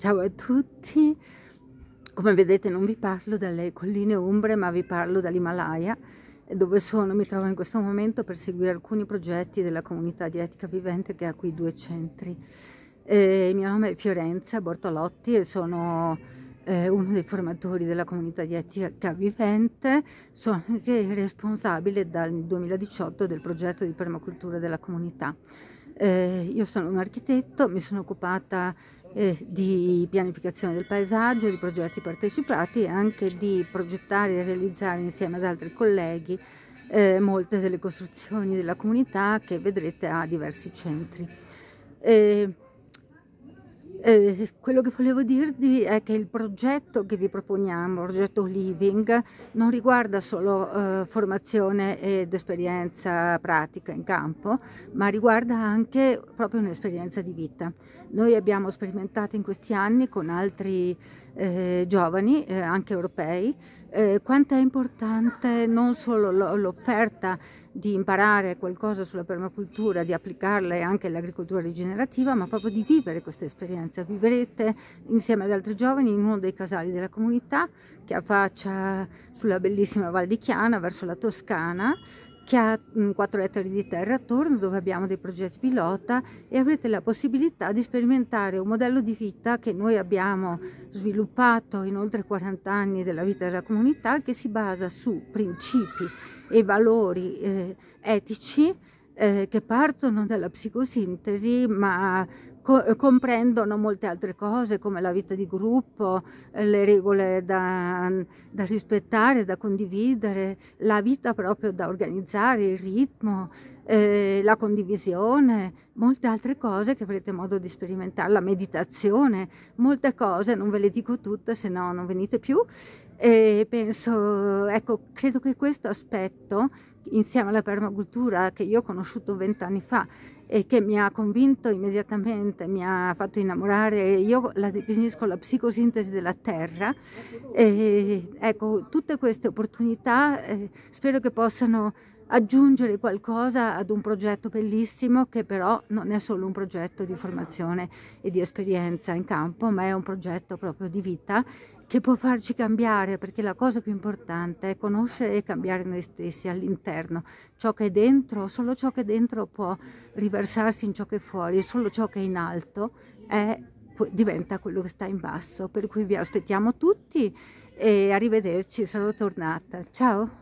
Ciao a tutti, come vedete non vi parlo dalle colline umbre ma vi parlo dall'Himalaya dove sono, mi trovo in questo momento per seguire alcuni progetti della comunità di etica vivente che ha qui due centri. Eh, il mio nome è Fiorenza Bortolotti e sono eh, uno dei formatori della comunità di etica vivente, sono anche responsabile dal 2018 del progetto di permacultura della comunità. Eh, io sono un architetto, mi sono occupata eh, di pianificazione del paesaggio, di progetti partecipati e anche di progettare e realizzare insieme ad altri colleghi eh, molte delle costruzioni della comunità che vedrete a diversi centri. Eh, eh, quello che volevo dirvi è che il progetto che vi proponiamo, il progetto Living, non riguarda solo eh, formazione ed esperienza pratica in campo, ma riguarda anche proprio un'esperienza di vita. Noi abbiamo sperimentato in questi anni con altri eh, giovani, eh, anche europei, eh, quanto è importante non solo l'offerta di imparare qualcosa sulla permacultura, di applicarla e anche all'agricoltura rigenerativa, ma proprio di vivere questa esperienza. Viverete insieme ad altri giovani in uno dei casali della comunità che affaccia sulla bellissima Val di Chiana verso la Toscana che ha 4 ettari di terra attorno dove abbiamo dei progetti pilota e avrete la possibilità di sperimentare un modello di vita che noi abbiamo sviluppato in oltre 40 anni della vita della comunità che si basa su principi e valori eh, etici eh, che partono dalla psicosintesi ma co eh, comprendono molte altre cose come la vita di gruppo, eh, le regole da, da, rispettare, da condividere, la vita proprio da organizzare, il ritmo, eh, la condivisione, molte altre cose che avrete modo di sperimentare, la meditazione, molte cose, non ve le dico tutte se no non venite più. E penso, ecco, credo che questo aspetto, insieme alla permacultura che io ho conosciuto vent'anni fa, e che mi ha convinto immediatamente, mi ha fatto innamorare, io la definisco la psicosintesi della terra. E, ecco, tutte queste opportunità eh, spero che possano aggiungere qualcosa ad un progetto bellissimo che però non è solo un progetto di formazione e di esperienza in campo, ma è un progetto proprio di vita che può farci cambiare, perché la cosa più importante è conoscere e cambiare noi stessi all'interno. Ciò che è dentro, solo ciò che è dentro può riversarsi in ciò che è fuori, solo ciò che è in alto è, diventa quello che sta in basso. Per cui vi aspettiamo tutti e arrivederci, sono tornata. Ciao!